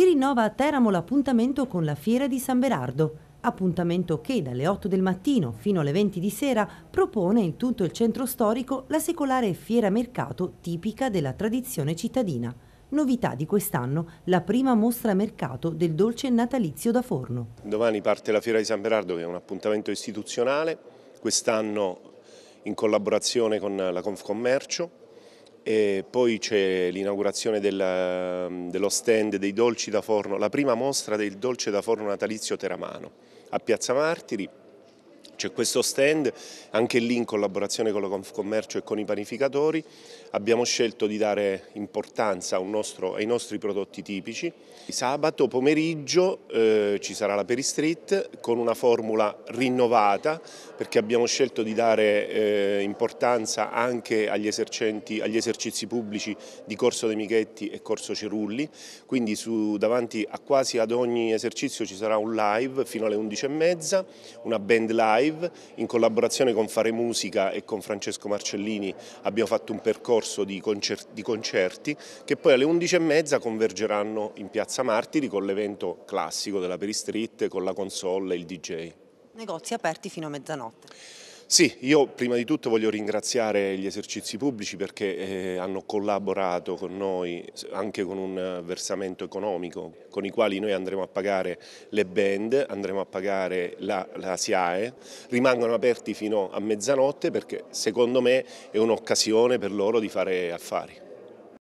si rinnova a Teramo l'appuntamento con la Fiera di San Berardo, appuntamento che dalle 8 del mattino fino alle 20 di sera propone in tutto il centro storico la secolare fiera mercato tipica della tradizione cittadina. Novità di quest'anno, la prima mostra mercato del dolce natalizio da forno. Domani parte la Fiera di San Berardo che è un appuntamento istituzionale, quest'anno in collaborazione con la Confcommercio e poi c'è l'inaugurazione mm, dello stand dei dolci da forno, la prima mostra del dolce da forno natalizio Teramano a Piazza Martiri c'è questo stand, anche lì in collaborazione con la Confcommercio e con i panificatori, abbiamo scelto di dare importanza nostro, ai nostri prodotti tipici. Sabato pomeriggio eh, ci sarà la Peristreet con una formula rinnovata perché abbiamo scelto di dare eh, importanza anche agli, agli, esercizi pubblici di Corso De Michetti e Corso Cerulli, quindi su, davanti a quasi ad ogni esercizio ci sarà un live fino alle 11.30, una band live live, in collaborazione con Fare Musica e con Francesco Marcellini abbiamo fatto un percorso di, concerti, di concerti che poi alle 11.30 convergeranno in Piazza Martiri con l'evento classico della Peristreet con la console e il DJ. Negozi aperti fino a mezzanotte. Sì, io prima di tutto voglio ringraziare gli esercizi pubblici perché eh, hanno collaborato con noi anche con un versamento economico con i quali noi andremo a pagare le band, andremo a pagare la, la SIAE, rimangono aperti fino a mezzanotte perché secondo me è un'occasione per loro di fare affari.